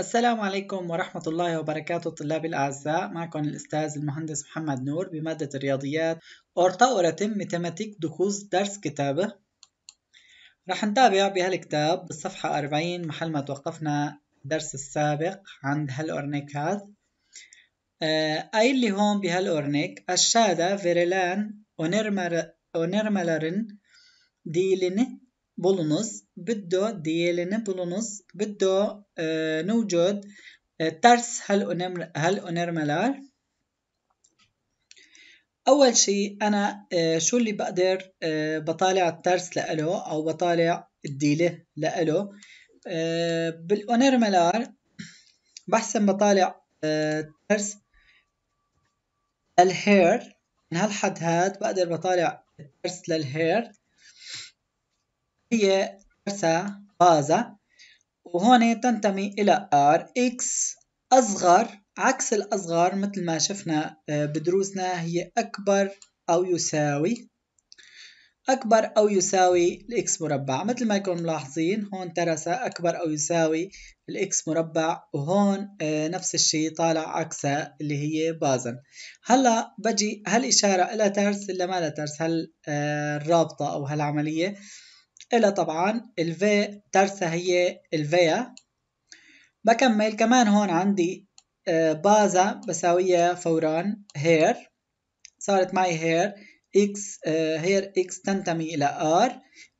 السلام عليكم ورحمة الله وبركاته طلابي الأعزاء معكم الأستاذ المهندس محمد نور بمادة الرياضيات أرطاء ورتم ميتماتيك دخوز درس كتابة رح نتابع بهالكتاب بالصفحة 40 محل ما توقفنا الدرس السابق عند هالأورنيك هذا آه، أي اللي هون بهالأورنيك الشادة فيريلان ونرملرن ديلنت bulunuz. بده ديالنا bulunuz. بده نوجد ترس هالأنرمالار أول شيء أنا شو اللي بقدر بطالع الترس لإله أو بطالع الديلة لإله بالأونرمالار بحسن بطالع ترس الهير من هالحد هاد بقدر بطالع الترس للهير هي نفسها غازة وهون تنتمي إلى R X أصغر عكس الأصغر مثل ما شفنا اه، بدروسنا هي أكبر أو يساوي أكبر أو يساوي الإكس مربع مثل ما يكون ملاحظين هون ترسا أكبر أو يساوي الإكس مربع وهون اه، نفس الشيء طالع عكسها اللي هي بازن هلا بجي هالإشارة لها ترس ولا ما لها ترس هالرابطة اه، أو هالعملية إلى طبعا الفي ترسا هي الفيا بكمل كمان هون عندي آه، بازا بساويها فوران هير صارت معي هير اكس آه، هير اكس تنتمي إلى ار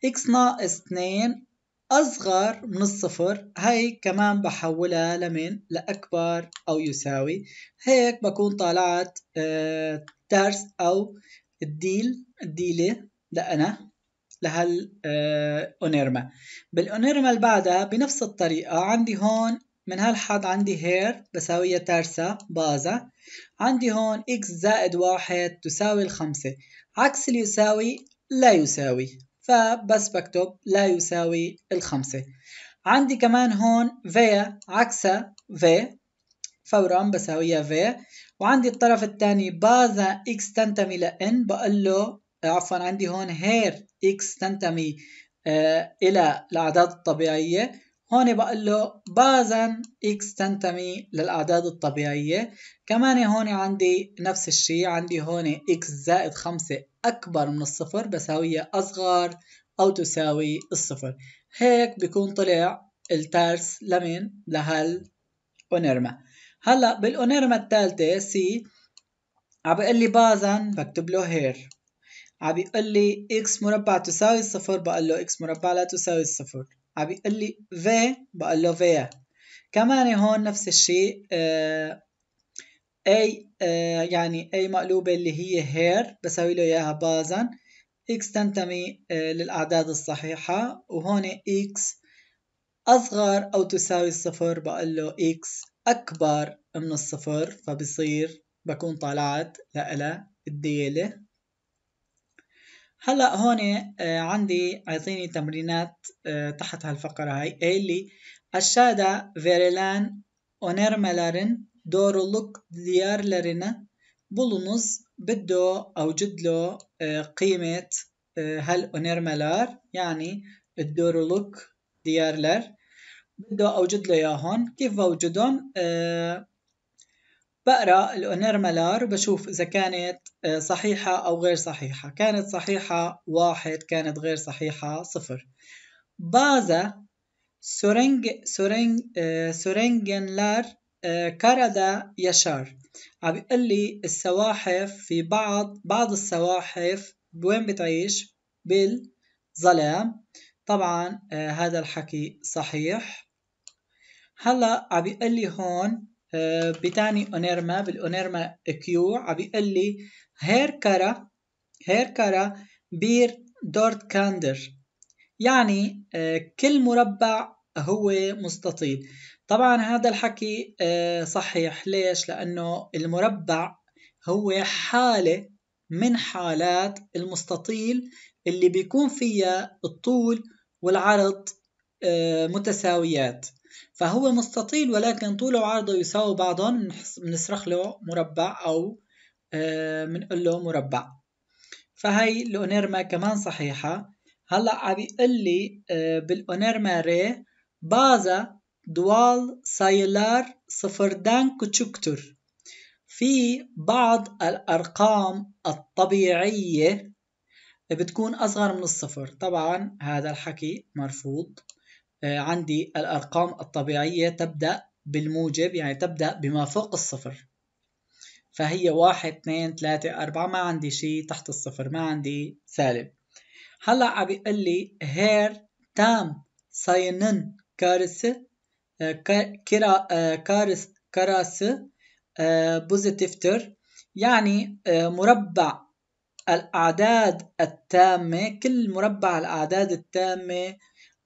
اكس ناقص 2 أصغر من الصفر هاي كمان بحولها لمن لأكبر أو يساوي هيك بكون طالعت آه، ترس أو الديل الديلة لأنا لهالأونيرما آه، بالأونيرما اللي بعدها بنفس الطريقة عندي هون من هالحد عندي هير بساوية ترسة بازا عندي هون x زائد واحد تساوي الخمسة عكس اليساوي لا يساوي فبس بكتب لا يساوي الخمسة عندي كمان هون في عكسها في فورا بساويها في وعندي الطرف الثاني بازا x تنتمي ل n بقول له عفوا عندي هون هير اكس تنتمي آه، الى الاعداد الطبيعيه هون بقول له بازن اكس تنتمي للاعداد الطبيعيه كمان هون عندي نفس الشيء عندي هون اكس زائد 5 اكبر من الصفر بساويها اصغر او تساوي الصفر هيك بيكون طلع الترس لمين لهال اونيرما هلا بالاونيرما الثالثه سي عم بقول لي بازن بكتب له هير عم يقول لي x مربع تساوي الصفر بقول له x مربع لا تساوي الصفر عم يقول لي v بقول له v كمان هون نفس الشيء a يعني a مقلوبة اللي هي هير بساوي له إياها بازا x تنتمي للأعداد الصحيحة وهون x أصغر أو تساوي الصفر بقول له x أكبر من الصفر فبصير بكون طلعت لإلها الديالة هلا هون آه، عندي اعطيني تمرينات آه، تحت هالفقرة هاي قايل لي الشادة فيريلان اونيرمالارن دورولوك ديارلارنا بولونوز بده أوجد له آه، قيمة هالأونيرمالار يعني الدورولوك ديارلر بده أوجد له إياهم كيف بوجدهم؟ بقرا الأونرمالار وبشوف إذا كانت آه، صحيحة أو غير صحيحة كانت صحيحة واحد كانت غير صحيحة صفر بازا سورينج سورينج آه، سورينجنلار آه، كردا يشار عم بيقول لي السواحف في بعض بعض السواحف وين بتعيش بالظلام طبعا هذا الحكي صحيح هلا عم بيقول لي هون بتاني اونيرما بالاونيرما كيو عم بيقول لي هير كارا هير كارا بير دورت كاندر يعني كل مربع هو مستطيل طبعا هذا الحكي صحيح ليش لانه المربع هو حاله من حالات المستطيل اللي بيكون فيها الطول والعرض متساويات فهو مستطيل ولكن طوله وعرضه يساوي بعضهم بنصرخ له مربع أو آه، بنقول له مربع فهي الأونيرما كمان صحيحة هلا عم بيقول لي آه، بالأونيرما ري بازا دوال سايلار صفر دان كوتشكتور في بعض الأرقام الطبيعية بتكون أصغر من الصفر طبعا هذا الحكي مرفوض آه، عندي الأرقام الطبيعية تبدأ بالموجب يعني تبدأ بما فوق الصفر فهي واحد اثنين ثلاثة أربعة ما عندي شيء تحت الصفر ما عندي سالب هلا عم بيقول لي هير تام ساينن كارس آه، كرا آه، كارس كراس بوزيتيفتر يعني مربع الأعداد التامة كل مربع الأعداد التامة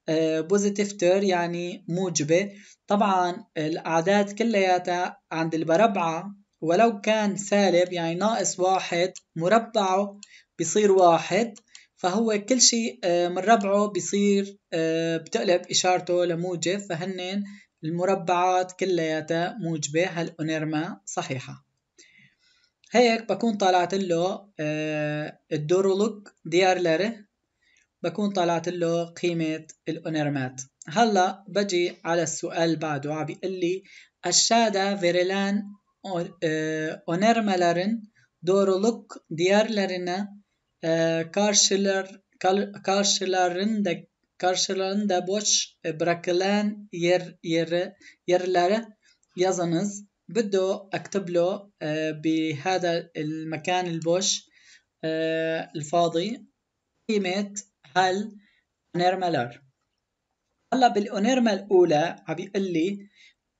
بوزيتيف آه، تير يعني موجبة طبعا الأعداد كلياتها عند المربعة ولو كان سالب يعني ناقص واحد مربعه بصير واحد فهو كل شيء آه، من ربعه بصير آه، بتقلب إشارته لموجب فهن المربعات كلياتها موجبة هالأونيرما صحيحة هيك بكون طلعت له الدورولوك ديارلره بكون طلعت له قيمة الأونرمات هلا بجي على السؤال بعده عم بيقول لي الشادة فيريلان önermelerin doğruluk diğerlerine كارشلر karşılar karşılarında karşılarında boş bırakılan ير ير yerlere يزنز بده اكتب له آه، بهذا المكان البوش آه، الفاضي قيمة حل اونيرمالار هلا بالاونيرما الاولى عم بيقول لي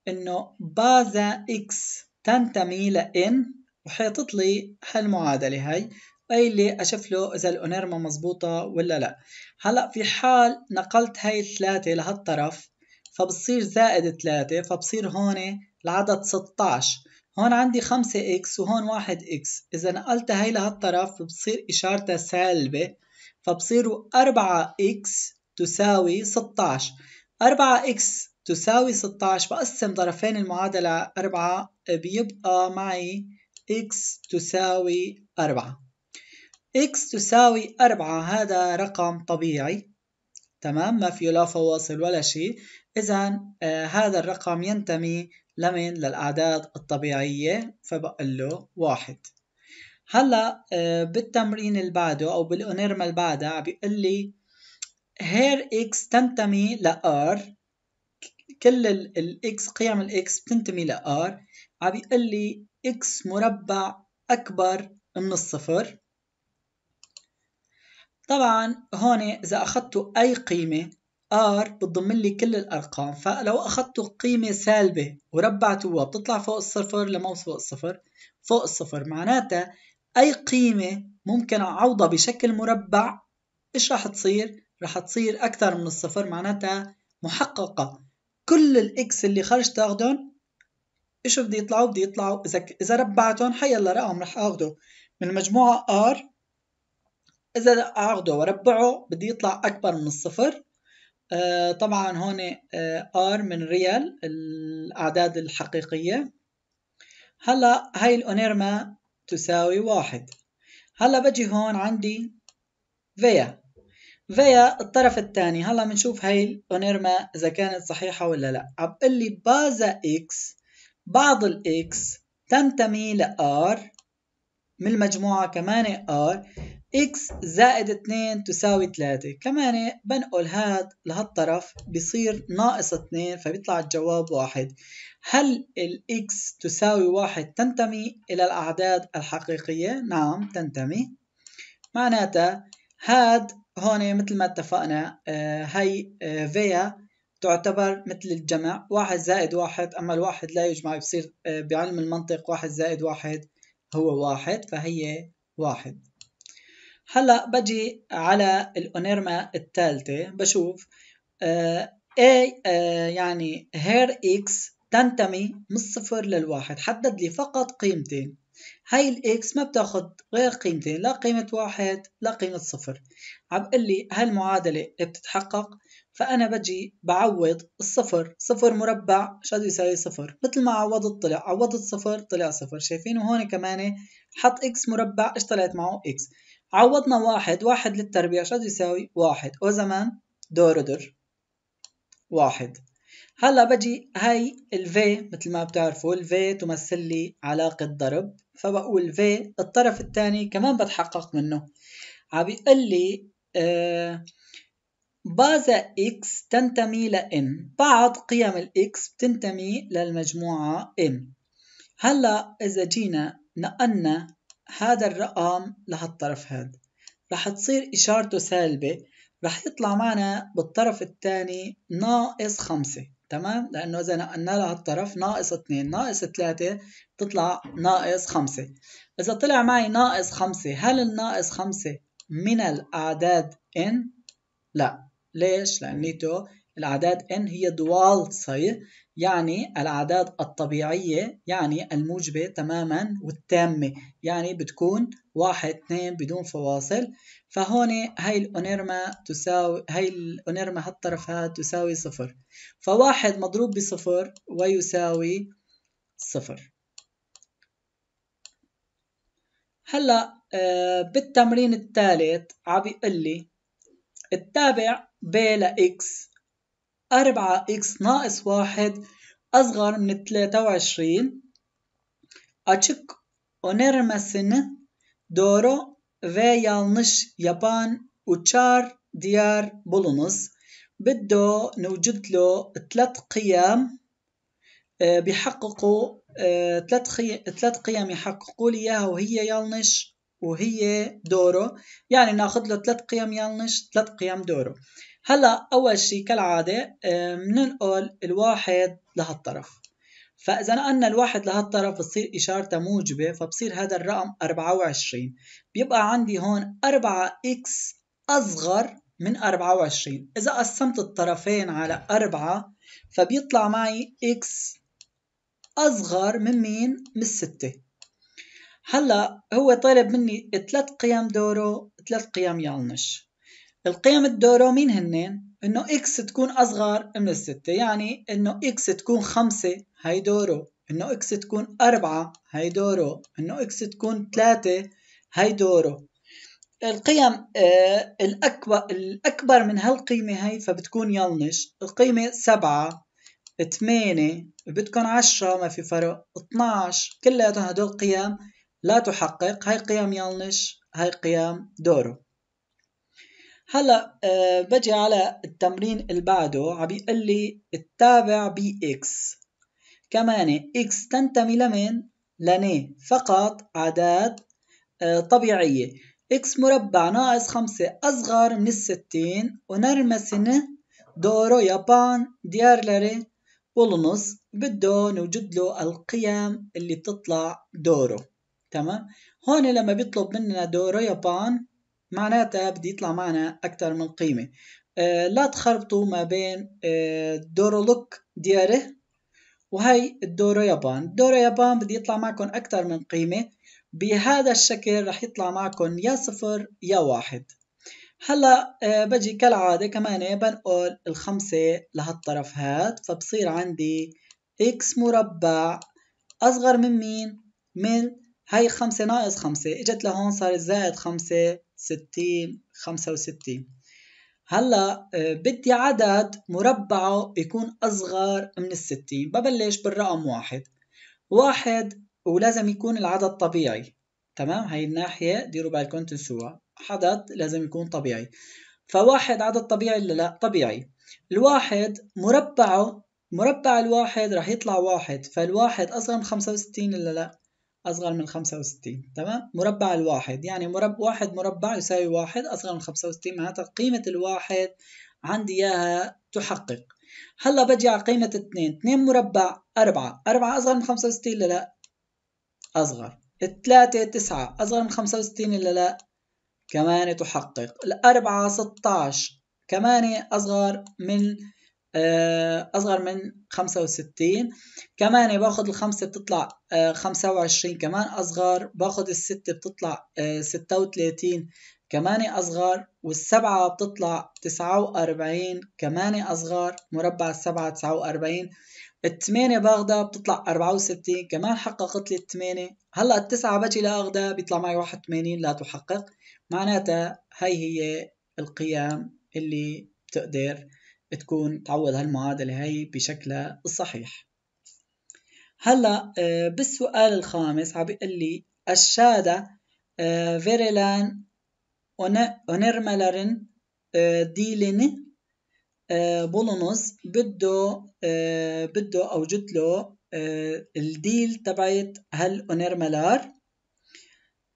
انه بازا اكس تنتمي لان وحاطط لي هالمعادله هي اي لي اشوف له اذا الاونيرما مزبوطه ولا لا هلا في حال نقلت هاي الثلاثه لهالطرف فبصير زائد 3 فبصير هون العدد 16 هون عندي 5 اكس وهون 1 اكس اذا نقلت هاي لهالطرف بصير اشارتها سالبه فبصيروا 4x تساوي 16 4x تساوي 16 بقسم طرفين المعادلة 4 بيبقى معي x تساوي 4 x تساوي 4 هذا رقم طبيعي تمام ما فيه لا فواصل ولا شيء إذا آه هذا الرقم ينتمي لمن للأعداد الطبيعية فبقول له واحد هلا آه، بالتمرين اللي بعده او بالاونيرما اللي بعدها عم بيقول لي هير اكس تنتمي لار كل الاكس قيم الاكس بتنتمي لار عم بيقول لي اكس مربع اكبر من الصفر طبعا هون اذا اخذتوا اي قيمه ار بتضم لي كل الارقام فلو اخذتوا قيمه سالبه وربعتوها بتطلع فوق الصفر لما اوصل الصفر فوق الصفر معناتها أي قيمة ممكن أعوضها بشكل مربع إيش رح تصير؟ رح تصير أكثر من الصفر معناتها محققة كل الإكس اللي خرج تاخدهم إيش بدي يطلعوا؟ بدي يطلعوا إذا إذا ربعتهم حي الله رقم رح آخده من مجموعة R إذا آخده وربعه بدي يطلع أكبر من الصفر آه طبعا هون آه R من ريال الأعداد الحقيقية هلا هاي الأونيرما تساوي واحد هلا بجي هون عندي فيا فيا الطرف الثاني هلا بنشوف هاي الأونيرما إذا كانت صحيحة ولا لا عم بقول لي بازا إكس بعض الإكس تنتمي لآر من المجموعة كمان آر x زائد 2 تساوي 3 كمان بنقل هذا لهالطرف بصير ناقص 2 فبيطلع الجواب 1 هل ال x تساوي 1 تنتمي إلى الأعداد الحقيقية؟ نعم تنتمي معناتها هاد هون مثل ما اتفقنا آه، هاي آه، فيا تعتبر مثل الجمع واحد زائد واحد أما الواحد لا يجمع بصير آه، بعلم المنطق واحد زائد واحد هو واحد فهي واحد هلا بجي على الأونيرما الثالثة بشوف اي آه، آه، يعني هير اكس تنتمي من الصفر للواحد حدد لي فقط قيمتين هاي الاكس ما بتاخد غير قيمتين لا قيمة واحد لا قيمة صفر عم قل لي هالمعادلة بتتحقق فأنا بجي بعوض الصفر صفر مربع شو يساوي صفر مثل ما عوضت طلع عوضت صفر طلع صفر شايفين وهون كمان حط اكس مربع ايش طلعت معه اكس عوضنا واحد واحد للتربيع شو يساوي واحد وزمان دور در واحد هلا بجي هاي الفي مثل ما بتعرفوا الفي تمثل لي علاقة ضرب فبقول في الطرف الثاني كمان بتحقق منه عم بيقول لي آه، بازا إكس تنتمي لإن بعض قيم الإكس بتنتمي للمجموعة إن هلا إذا جينا نقلنا هذا الرقم لهالطرف هذا رح تصير إشارته سالبة رح يطلع معنا بالطرف الثاني ناقص خمسة تمام لأنه إذا نقلنا لهالطرف ناقص اثنين ناقص ثلاثة بتطلع ناقص خمسة إذا طلع معي ناقص خمسة هل الناقص خمسة من الأعداد n؟ لا ليش؟ نيته الأعداد n هي دوال صي يعني الأعداد الطبيعية يعني الموجبة تماما والتامة يعني بتكون واحد اثنين بدون فواصل فهون هاي الأونيرما تساوي هاي الأونيرما هالطرف هاد تساوي صفر فواحد مضروب بصفر ويساوي صفر هلا آه، بالتمرين الثالث عم بيقول لي التابع ب لإكس 4 إكس ناقص واحد أصغر من 23 açık önermesini doğru ve yanlış yapan uçar diyar bulunuz. بده نوجد له ثلاث قيم آه، بيحققوا آه، ثلاث ثلاث قيم يحققوا لي اياها وهي يلنش وهي دورو يعني ناخذ له ثلاث قيم يالنش ثلاث قيم دورو هلا اول شيء كالعاده بننقل الواحد لهالطرف فاذا نقلنا الواحد لهالطرف بتصير اشارته موجبه فبصير هذا الرقم 24 بيبقى عندي هون 4 اكس اصغر من 24 اذا قسمت الطرفين على 4 فبيطلع معي اكس اصغر من مين من 6 هلا هو طالب مني ثلاث قيم دورو ثلاث قيم يالنش القيم الدورو مين هنن؟ انه اكس تكون اصغر من الستة يعني انه اكس تكون خمسة هي دوره انه اكس تكون أربعة هي دوره انه اكس تكون ثلاثة هي دوره القيم آه الأكبر, الأكبر من هالقيمة هي فبتكون يلنش القيمة سبعة ثمانية بدكن عشرة ما في فرق 12 كلها هدول قيم لا تحقق هاي قيم يلنش هاي قيم دورو هلا أه بجي على التمرين اللي بعده عم بيقول لي التابع بي اكس كمان اكس تنتمي لمين؟ لني فقط اعداد آه، طبيعيه اكس مربع ناقص خمسة اصغر من الستين ونرمسنه دورو يابان ديارلري والنص بده نوجد له القيم اللي بتطلع دورو تمام هون لما بيطلب مننا دورو يابان معناتها بدي يطلع معنا أكثر من قيمة آه، لا تخربطوا ما بين آه، لوك دياره وهي الدورو يابان الدورو يابان بدي يطلع معكم أكثر من قيمة بهذا الشكل رح يطلع معكم يا صفر يا واحد هلا آه، بجي كالعادة كمان بنقل الخمسة لهالطرف هاد فبصير عندي اكس مربع أصغر من مين؟ من هاي خمسة ناقص خمسة اجت لهون صارت زائد خمسة 60 65 هلا آه، بدي عدد مربعه يكون أصغر من الستين ببلش بالرقم واحد واحد ولازم يكون العدد طبيعي تمام هاي الناحية ديروا بالكم تنسوها عدد لازم يكون طبيعي فواحد عدد طبيعي ولا لا طبيعي الواحد مربعه مربع الواحد رح يطلع واحد فالواحد أصغر من 65 ولا لا أصغر من 65 تمام مربع الواحد يعني مربع واحد مربع يساوي واحد أصغر من 65 معناتها قيمة الواحد عندي إياها تحقق هلا بجي على قيمة 2 2 مربع 4 4 أصغر من 65 لا لا أصغر 3 9 أصغر من 65 لا لا كمان تحقق 4 16 كمان أصغر من آه، أصغر من 65 كمان باخذ الخمسة بتطلع 25 آه، كمان أصغر باخذ الستة بتطلع 36 آه، كمان أصغر والسبعة بتطلع 49 كمان أصغر مربع السبعة 49 الثمانية باخدها بتطلع 64 كمان حققت لي الثمانية هلا التسعة بجي لاخدها بيطلع معي 81 لا تحقق معناتها هي هي القيم اللي بتقدر تكون تعوض هالمعادلة هاي بشكلها الصحيح هلا آه، بالسؤال الخامس عم بيقول لي الشادة آه، فيريلان اونيرمالارن آه، ديلين بولونوز بده بده اوجد له الديل تبعت هالاونيرمالار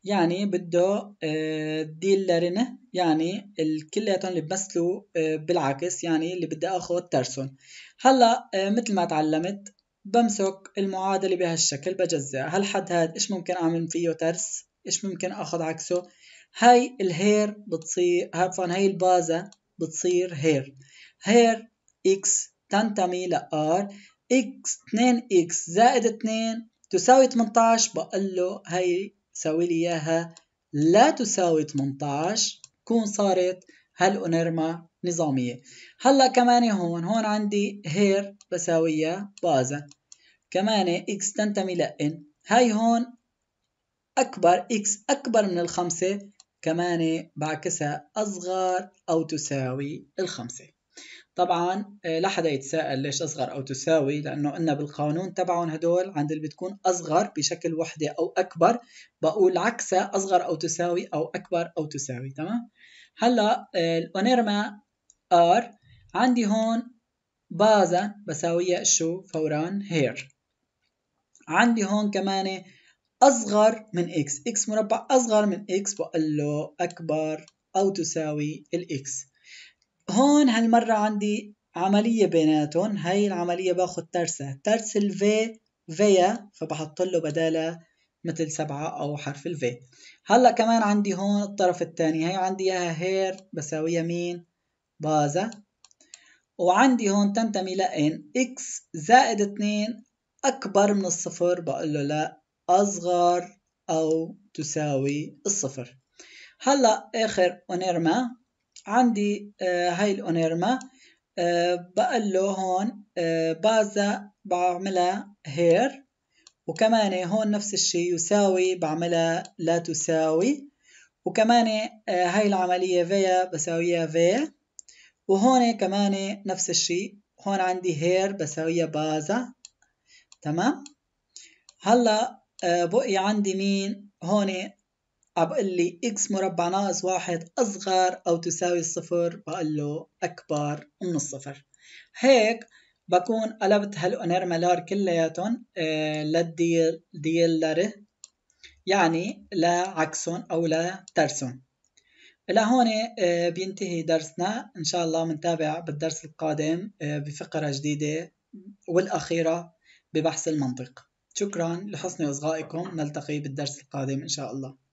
يعني بده آه، ديلرين يعني الكلياتهم اللي بمثلوا آه، بالعكس يعني اللي بدي اخذ ترسون هلا آه، مثل ما تعلمت بمسك المعادلة بهالشكل بجزئها هل حد هاد ايش ممكن اعمل فيه ترس ايش ممكن اخذ عكسه هاي الهير بتصير عفوا هاي البازة بتصير هير هير اكس تنتمي لار اكس 2 اكس زائد 2 تساوي 18 بقول له هاي سوي لي إياها لا تساوي 18 كون صارت هالأونيرما نظامية هلا كمان هون هون عندي هير بساويها بازا كمان اكس تنتمي لإن هاي هون أكبر اكس أكبر من الخمسة كمان بعكسها أصغر أو تساوي الخمسة طبعا آه، لا حدا يتساءل ليش اصغر او تساوي لانه قلنا بالقانون تبعهم هدول عند اللي بتكون اصغر بشكل وحده او اكبر بقول عكسها اصغر او تساوي او اكبر او تساوي تمام هلا الاونيرما آه، ار عندي هون بازا بساويها شو فوران هير عندي هون كمان اصغر من اكس اكس مربع اصغر من اكس بقول له اكبر او تساوي الاكس هون هالمرة عندي عملية بيناتهم هاي العملية باخد ترسة ترس الفي فيا فبحط له بدالها مثل سبعة أو حرف الفي هلا كمان عندي هون الطرف الثاني هي عندي اياها هير بساويها مين بازا وعندي هون تنتمي لان اكس زائد اتنين اكبر من الصفر بقول له لا اصغر او تساوي الصفر هلا اخر ونرمى عندي آه، هاي الأونيرما آه، بقله هون آه، بازا بعملها هير وكمان هون نفس الشيء يساوي بعملها لا تساوي وكمان هاي العملية فيا بساويها في وهون كمان نفس الشيء هون عندي هير بساويها بازا تمام هلا بقي عندي مين هون بقول لي x مربع ناقص واحد أصغر أو تساوي الصفر بقول له أكبر من الصفر هيك بكون قلبت هالأونيرمالار كلياتهم آه، للديلر للديل يعني لعكسهم أو لترسهم لهون آه، بينتهي درسنا إن شاء الله بنتابع بالدرس القادم آه، بفقرة جديدة والأخيرة ببحث المنطق شكرا لحسن إصغائكم نلتقي بالدرس القادم إن شاء الله